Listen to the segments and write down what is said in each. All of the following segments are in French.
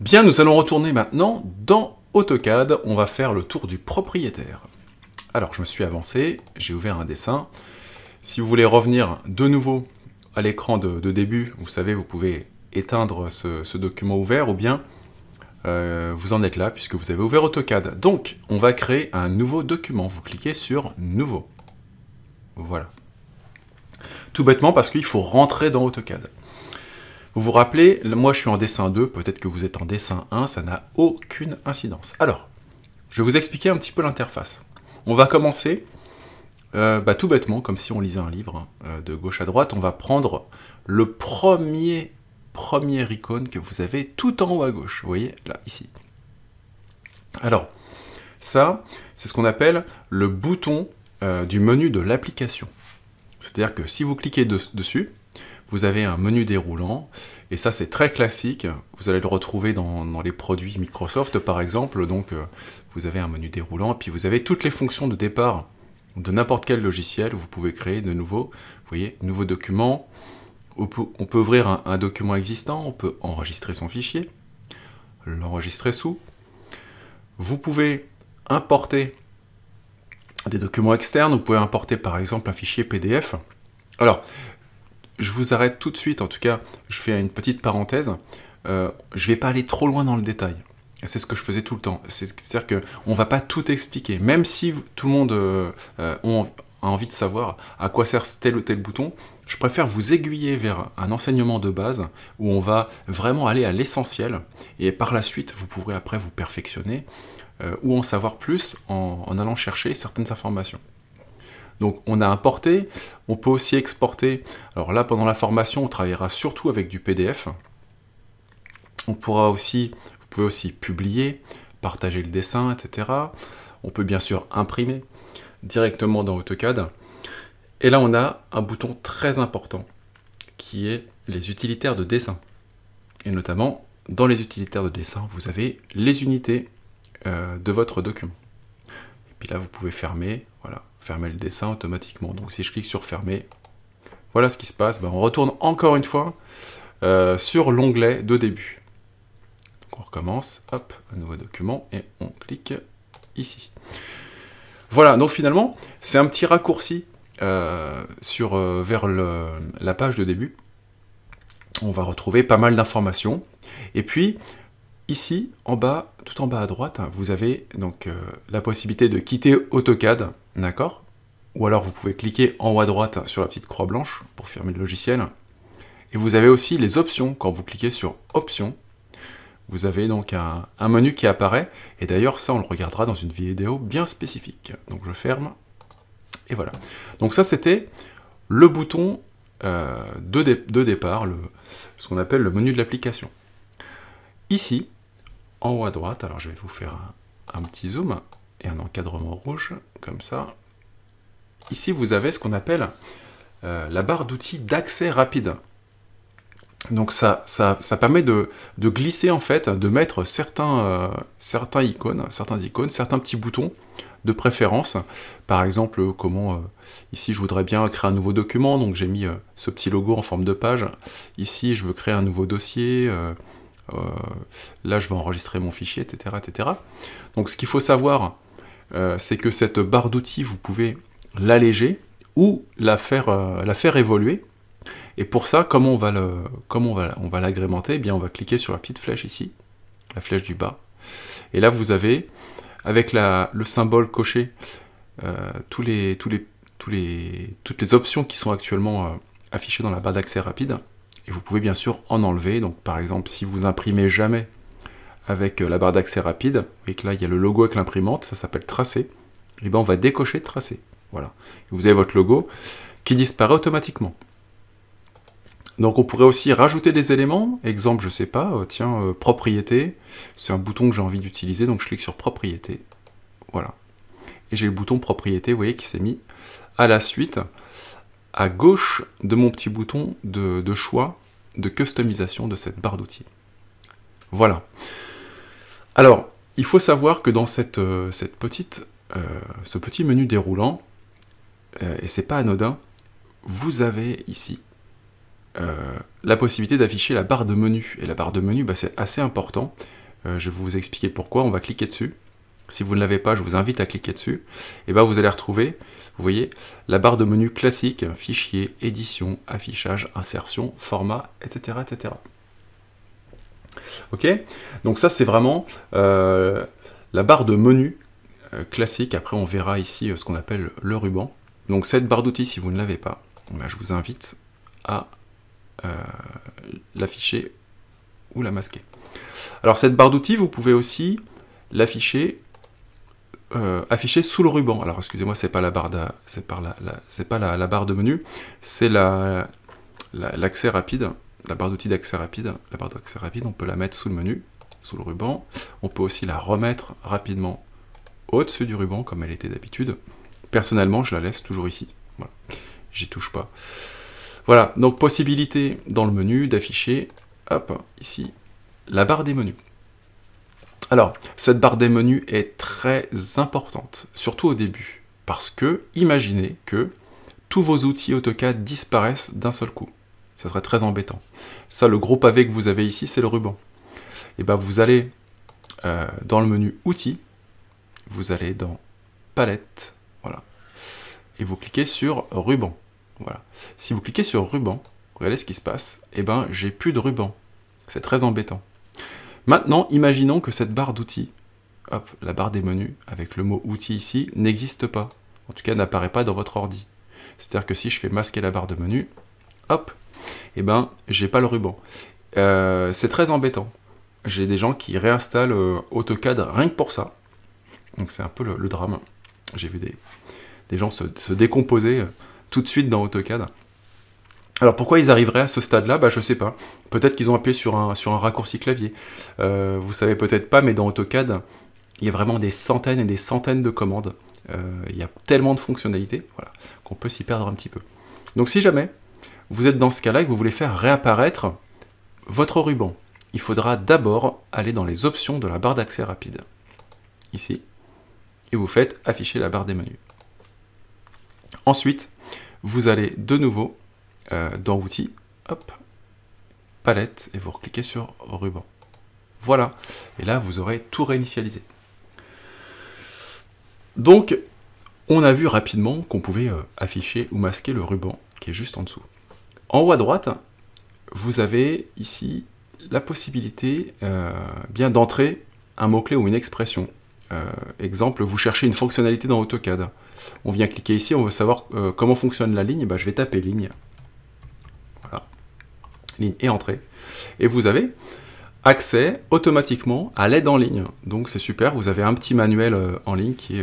Bien, nous allons retourner maintenant dans AutoCAD. On va faire le tour du propriétaire. Alors, je me suis avancé, j'ai ouvert un dessin. Si vous voulez revenir de nouveau à l'écran de, début, vous savez, vous pouvez éteindre ce, document ouvert ou bien euh, vous en êtes là puisque vous avez ouvert AutoCAD. Donc, on va créer un nouveau document. Vous cliquez sur « Nouveau ». Voilà. Tout bêtement parce qu'il faut rentrer dans AutoCAD. Vous vous rappelez, moi je suis en dessin 2, peut-être que vous êtes en dessin 1, ça n'a aucune incidence. Alors, je vais vous expliquer un petit peu l'interface. On va commencer euh, bah, tout bêtement, comme si on lisait un livre hein, euh, de gauche à droite, on va prendre le premier, premier icône que vous avez tout en haut à gauche, vous voyez, là, ici. Alors, ça, c'est ce qu'on appelle le bouton euh, du menu de l'application. C'est-à-dire que si vous cliquez dessus, vous avez un menu déroulant, et ça c'est très classique, vous allez le retrouver dans, les produits Microsoft par exemple, donc euh, vous avez un menu déroulant, et puis vous avez toutes les fonctions de départ de n'importe quel logiciel, vous pouvez créer de nouveaux, voyez, nouveaux documents, on peut, ouvrir un, un document existant, on peut enregistrer son fichier, l'enregistrer sous, vous pouvez importer des documents externes, vous pouvez importer par exemple un fichier PDF. Alors, je vous arrête tout de suite, en tout cas, je fais une petite parenthèse. Euh, je ne vais pas aller trop loin dans le détail. C'est ce que je faisais tout le temps. C'est-à-dire qu'on ne va pas tout expliquer. Même si tout le monde euh, euh, a envie de savoir à quoi sert tel ou tel bouton, je préfère vous aiguiller vers un enseignement de base où on va vraiment aller à l'essentiel et par la suite, vous pourrez après vous perfectionner ou en savoir plus en allant chercher certaines informations. Donc on a importé, on peut aussi exporter. Alors là, pendant la formation, on travaillera surtout avec du PDF. On pourra aussi, vous pouvez aussi publier, partager le dessin, etc. On peut bien sûr imprimer directement dans AutoCAD. Et là, on a un bouton très important qui est les utilitaires de dessin. Et notamment, dans les utilitaires de dessin, vous avez les unités euh, de votre document. Et puis là, vous pouvez fermer, fermer le dessin automatiquement. Donc si je clique sur fermer, voilà ce qui se passe. Ben, on retourne encore une fois euh, sur l'onglet de début. on recommence, hop, un nouveau document et on clique ici. Voilà, donc finalement, c'est un petit raccourci euh, sur, euh, vers la page de début. On va retrouver pas mal d'informations. Et puis, ici, en bas, tout en bas à droite, hein, vous avez donc la possibilité de quitter AutoCAD D'accord Ou alors vous pouvez cliquer en haut à droite sur la petite croix blanche pour fermer le logiciel. Et vous avez aussi les options. Quand vous cliquez sur Options, vous avez donc un, menu qui apparaît. Et d'ailleurs, ça, on le regardera dans une vidéo bien spécifique. Donc je ferme. Et voilà. Donc ça, c'était le bouton euh, de, départ, ce qu'on appelle le menu de l'application. Ici, en haut à droite, alors je vais vous faire un petit zoom, et un encadrement rouge, comme ça. Ici, vous avez ce qu'on appelle euh, la barre d'outils d'accès rapide. Donc ça, ça, permet de, glisser en fait, de mettre certains, euh, certains icônes, certains icônes, certains petits boutons de préférence. Par exemple, comment euh, ici je voudrais bien créer un nouveau document, donc j'ai mis ce petit logo en forme de page. Ici, je veux créer un nouveau dossier. là, je veux enregistrer mon fichier, etc., etc. Donc, ce qu'il faut savoir, euh, c'est que cette barre d'outils, vous pouvez l'alléger ou la faire, euh, évoluer. Et pour ça, comment on va l'agrémenter eh bien, on va cliquer sur la petite flèche ici, la flèche du bas. Et là, vous avez, avec le symbole coché, euh, toutes les options qui sont actuellement affichées dans la barre d'accès rapide. Et vous pouvez bien sûr en enlever. Donc, par exemple, si vous imprimez jamais avec euh, la barre d'accès rapide, vous voyez que là il y a le logo avec l'imprimante, ça s'appelle tracé, et bien on va décocher tracé. Voilà. Vous avez votre logo qui disparaît automatiquement. Donc on pourrait aussi rajouter des éléments, exemple je sais pas, euh, tiens, euh, propriété, c'est un bouton que j'ai envie d'utiliser, donc je clique sur propriété, voilà. Et j'ai le bouton propriété, vous voyez, qui s'est mis à la suite, à gauche de mon petit bouton de, de choix, de customisation de cette barre d'outils. Voilà. Alors, il faut savoir que dans cette, euh, petite, euh, ce petit menu déroulant, euh, et c'est pas anodin, vous avez ici la possibilité d'afficher la barre de menu. Et la barre de menu, bah, c'est assez important. je vais vous expliquer pourquoi. On va cliquer dessus. Si vous ne l'avez pas, je vous invite à cliquer dessus. Et bien bah, vous allez retrouver, vous voyez, la barre de menu classique, fichier, édition, affichage, insertion, format, etc. etc. Ok Donc ça, c'est vraiment euh, la barre de menu euh, classique. Après, on verra ici euh, ce qu'on appelle le ruban. Donc cette barre d'outils, si vous ne l'avez pas, bah, je vous invite à l'afficher ou la masquer. Alors cette barre d'outils, vous pouvez aussi l'afficher sous le ruban. Alors excusez-moi, c'est pas la barre de, pas la, pas barre de menu, c'est la l'accès rapide la barre d'outils d'accès rapide. La barre d'accès rapide, on peut la mettre sous le menu, sous le ruban. On peut aussi la remettre rapidement au-dessus du ruban, comme elle était d'habitude. Personnellement, je la laisse toujours ici. Voilà. J'y touche pas. Voilà, donc possibilité dans le menu d'afficher, hop, ici, la barre des menus. Alors, cette barre des menus est très importante, surtout au début, parce que imaginez que tous vos outils AutoCAD disparaissent d'un seul coup. Ça serait très embêtant. Ça, le gros pavé que vous avez ici, c'est le ruban. Et eh bien, vous allez euh, dans le menu Outils, vous allez dans Palette, voilà. Et vous cliquez sur Ruban, voilà. Si vous cliquez sur Ruban, regardez ce qui se passe. Et eh ben, j'ai plus de ruban. C'est très embêtant. Maintenant, imaginons que cette barre d'outils, hop, la barre des menus, avec le mot Outils ici, n'existe pas. En tout cas, n'apparaît pas dans votre ordi. C'est-à-dire que si je fais masquer la barre de menu, hop, et eh ben, j'ai pas le ruban. Euh, c'est très embêtant. J'ai des gens qui réinstallent euh, AutoCAD rien que pour ça. Donc c'est un peu le, drame. J'ai vu des, des gens se, décomposer euh, tout de suite dans AutoCAD. Alors pourquoi ils arriveraient à ce stade-là Bah je sais pas. Peut-être qu'ils ont appuyé sur un, sur un raccourci clavier. vous savez peut-être pas, mais dans AutoCAD, il y a vraiment des centaines et des centaines de commandes. il y a tellement de fonctionnalités voilà, qu'on peut s'y perdre un petit peu. Donc si jamais vous êtes dans ce cas-là et que vous voulez faire réapparaître votre ruban, il faudra d'abord aller dans les options de la barre d'accès rapide. Ici. Et vous faites afficher la barre des menus. Ensuite, vous allez de nouveau euh, dans Outils, hop, Palette, et vous cliquez sur Ruban. Voilà. Et là, vous aurez tout réinitialisé. Donc, on a vu rapidement qu'on pouvait euh, afficher ou masquer le ruban qui est juste en dessous. En haut à droite, vous avez ici la possibilité euh, bien d'entrer un mot-clé ou une expression. Euh, exemple, vous cherchez une fonctionnalité dans AutoCAD. On vient cliquer ici, on veut savoir euh, comment fonctionne la ligne. Bah, je vais taper ligne. Voilà. Ligne et entrée. Et vous avez accès automatiquement à l'aide en ligne. Donc c'est super, vous avez un petit manuel en ligne qui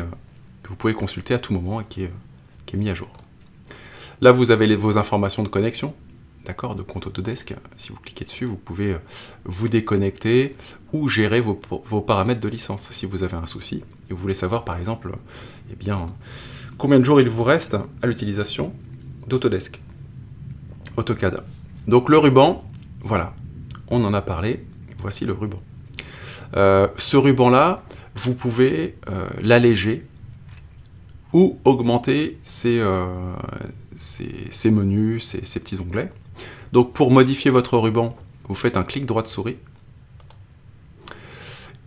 que vous pouvez consulter à tout moment et qui est mis à jour. Là, vous avez vos informations de connexion, d'accord, de compte Autodesk. Si vous cliquez dessus, vous pouvez euh, vous déconnecter ou gérer vos, paramètres de licence si vous avez un souci et vous voulez savoir, par exemple, eh bien, combien de jours il vous reste à l'utilisation d'Autodesk, AutoCAD. Donc le ruban, voilà, on en a parlé, voici le ruban. Euh, ce ruban-là, vous pouvez euh, l'alléger ou augmenter ces, euh, menus, ces, petits onglets. Donc pour modifier votre ruban, vous faites un clic droit de souris.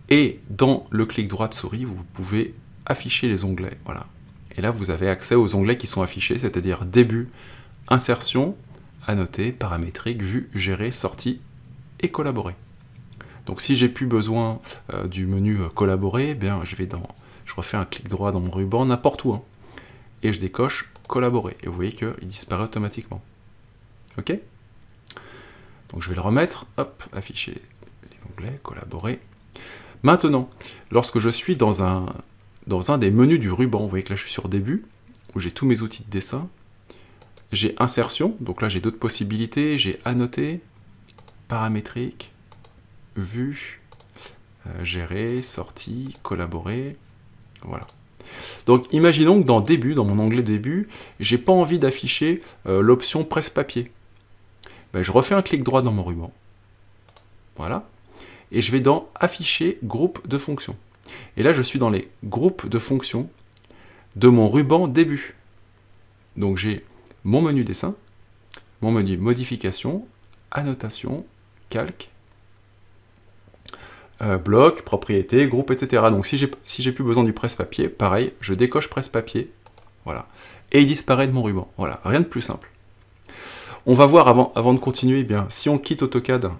Et dans le clic droit de souris, vous pouvez afficher les onglets. Voilà. Et là, vous avez accès aux onglets qui sont affichés, c'est-à-dire début, insertion, annoté, paramétrique, vue, gérer, sortie et collaborer. Donc si j'ai plus besoin euh, du menu euh, collaborer, eh je vais dans je refais un clic droit dans mon ruban, n'importe où, hein. et je décoche collaborer. Et vous voyez qu'il disparaît automatiquement. OK Donc je vais le remettre, hop, afficher les onglets, collaborer. Maintenant, lorsque je suis dans un, dans un des menus du ruban, vous voyez que là je suis sur début, où j'ai tous mes outils de dessin, j'ai insertion, donc là j'ai d'autres possibilités, j'ai annoter paramétrique, vue, euh, gérer, sortie, collaborer, voilà. Donc imaginons que dans début, dans mon onglet début, j'ai pas envie d'afficher euh, l'option presse-papier. Ben, je refais un clic droit dans mon ruban. Voilà. Et je vais dans afficher groupe de fonctions. Et là je suis dans les groupes de fonctions de mon ruban début. Donc j'ai mon menu dessin, mon menu modification, annotation, calque euh, bloc, propriété, groupe, etc. Donc si j'ai si plus besoin du presse-papier, pareil, je décoche presse-papier, voilà. Et il disparaît de mon ruban, voilà, rien de plus simple. On va voir avant, de continuer, eh bien, si on quitte AutoCAD,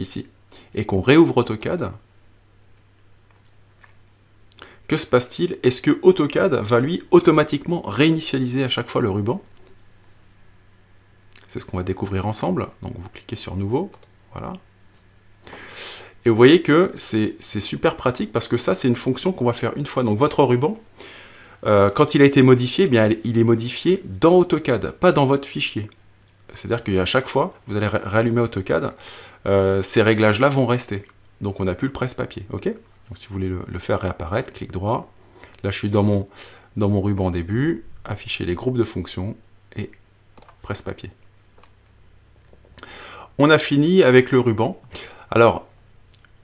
ici, et qu'on réouvre AutoCAD, que se passe-t-il Est-ce que AutoCAD va lui automatiquement réinitialiser à chaque fois le ruban C'est ce qu'on va découvrir ensemble. Donc vous cliquez sur Nouveau, voilà. Et vous voyez que c'est super pratique parce que ça, c'est une fonction qu'on va faire une fois. Donc votre ruban, euh, quand il a été modifié, eh bien, il est modifié dans AutoCAD, pas dans votre fichier. C'est-à-dire qu'à chaque fois, vous allez rallumer AutoCAD, euh, ces réglages-là vont rester. Donc on a plus le presse-papier, ok Donc si vous voulez le, faire réapparaître, clic droit. Là, je suis dans mon, dans mon ruban début, afficher les groupes de fonctions et presse-papier. On a fini avec le ruban. Alors,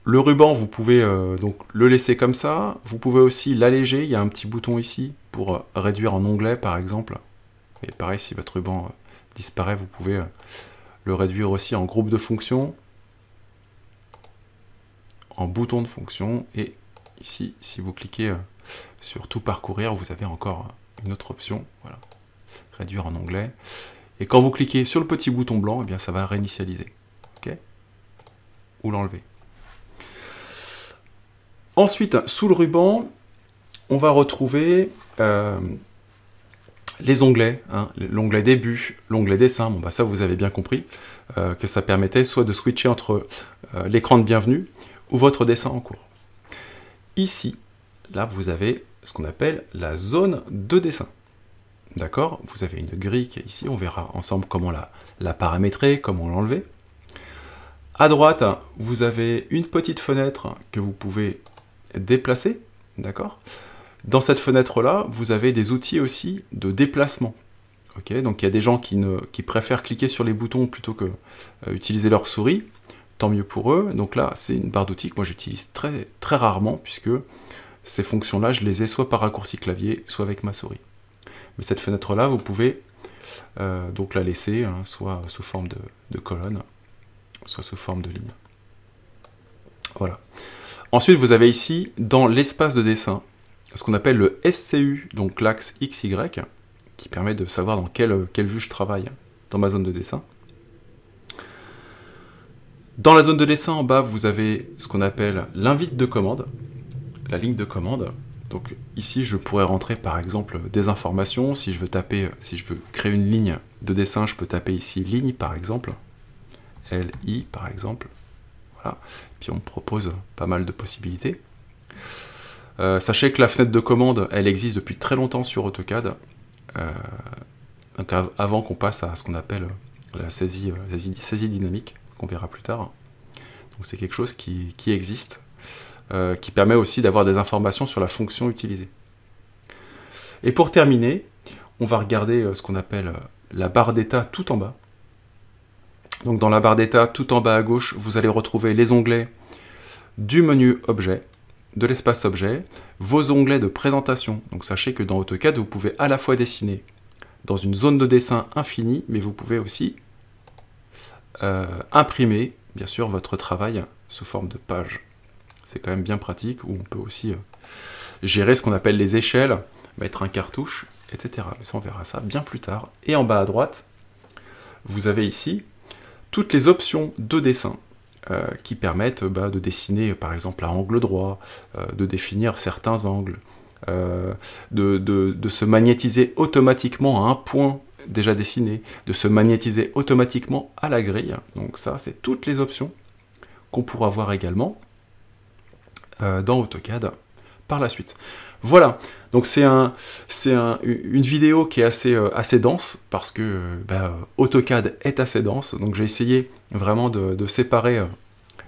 le ruban, vous pouvez euh, donc le laisser comme ça. Vous pouvez aussi l'alléger. Il y a un petit bouton ici pour euh, réduire en onglet, par exemple. Et pareil, si votre ruban euh, disparaît, vous pouvez le réduire aussi en groupe de fonctions, en bouton de fonction. Et ici, si vous cliquez sur tout parcourir, vous avez encore une autre option. Voilà, réduire en onglet. Et quand vous cliquez sur le petit bouton blanc, eh bien, ça va réinitialiser. OK Ou l'enlever. Ensuite, sous le ruban, on va retrouver euh, les onglets, hein, l'onglet début, l'onglet dessin, bon, bah ça vous avez bien compris, euh, que ça permettait soit de switcher entre euh, l'écran de bienvenue ou votre dessin en cours. Ici, là vous avez ce qu'on appelle la zone de dessin. D'accord Vous avez une grille qui est ici, on verra ensemble comment la, la paramétrer, comment l'enlever. À droite, vous avez une petite fenêtre que vous pouvez déplacer, d'accord Dans cette fenêtre-là, vous avez des outils aussi de déplacement. ok donc il y a des gens qui, ne, qui, préfèrent cliquer sur les boutons plutôt que euh, utiliser leur souris, tant mieux pour eux. Donc là, c'est une barre d'outils que moi j'utilise très, très rarement, puisque ces fonctions-là, je les ai soit par raccourci clavier, soit avec ma souris. Mais cette fenêtre-là, vous pouvez euh, donc la laisser, hein, soit sous forme de, de colonne, soit sous forme de ligne. Voilà. Ensuite, vous avez ici, dans l'espace de dessin, ce qu'on appelle le SCU, donc l'axe XY, qui permet de savoir dans quelle, euh, quelle vue je travaille dans ma zone de dessin. Dans la zone de dessin, en bas, vous avez ce qu'on appelle l'invite de commande, la ligne de commande. Donc ici, je pourrais rentrer par exemple des informations. Si je veux taper, si je veux créer une ligne de dessin, je peux taper ici ligne par exemple, LI par exemple, puis on propose pas mal de possibilités. Euh, sachez que la fenêtre de commande, elle existe depuis très longtemps sur AutoCAD. donc euh, avant qu'on passe à ce qu'on appelle la euh, saisie, saisie, dynamique, qu'on verra plus tard. Donc c'est quelque chose qui, existe, qui permet aussi d'avoir des informations sur la fonction utilisée. Et pour terminer, on va regarder ce qu'on appelle la barre d'état tout en bas. Donc dans la barre d'état, tout en bas à gauche, vous allez retrouver les onglets du menu Objet, de l'espace Objet, vos onglets de présentation. Donc sachez que dans AutoCAD, vous pouvez à la fois dessiner dans une zone de dessin infinie, mais vous pouvez aussi euh, imprimer, bien sûr, votre travail sous forme de page. C'est quand même bien pratique, où on peut aussi euh, gérer ce qu'on appelle les échelles, mettre un cartouche, etc. Mais ça, on verra ça bien plus tard. Et en bas à droite, vous avez ici toutes les options de dessin euh, qui permettent bah, de dessiner par exemple à angle droit, euh, de définir certains angles, euh, de, de, se magnétiser automatiquement à un point déjà dessiné, de se magnétiser automatiquement à la grille. Donc ça, c'est toutes les options qu'on pourra voir également dans AutoCAD par la suite. Voilà, donc c'est un, une vidéo qui est assez, euh, assez dense, parce que euh, bah, AutoCAD est assez dense, donc j'ai essayé vraiment de, séparer euh,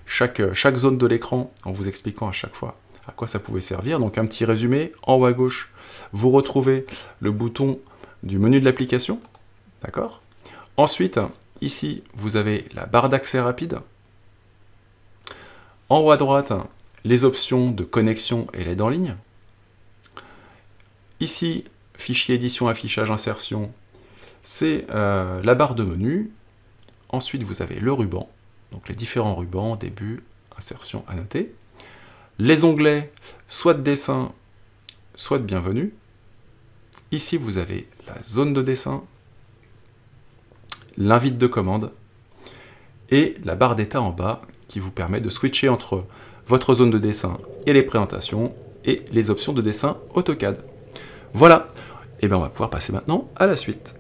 chaque, chaque zone de l'écran en vous expliquant à chaque fois à quoi ça pouvait servir. Donc un petit résumé, en haut à gauche, vous retrouvez le bouton du menu de l'application, d'accord Ensuite, ici, vous avez la barre d'accès rapide. En haut à droite, les options de connexion et l'aide en ligne. Ici, fichier édition, affichage, insertion, c'est euh, la barre de menu. Ensuite, vous avez le ruban, donc les différents rubans, début, insertion, annoté. Les onglets, soit de dessin, soit de bienvenue. Ici, vous avez la zone de dessin, l'invite de commande et la barre d'état en bas qui vous permet de switcher entre votre zone de dessin et les présentations et les options de dessin AutoCAD. Voilà. Et eh bien on va pouvoir passer maintenant à la suite.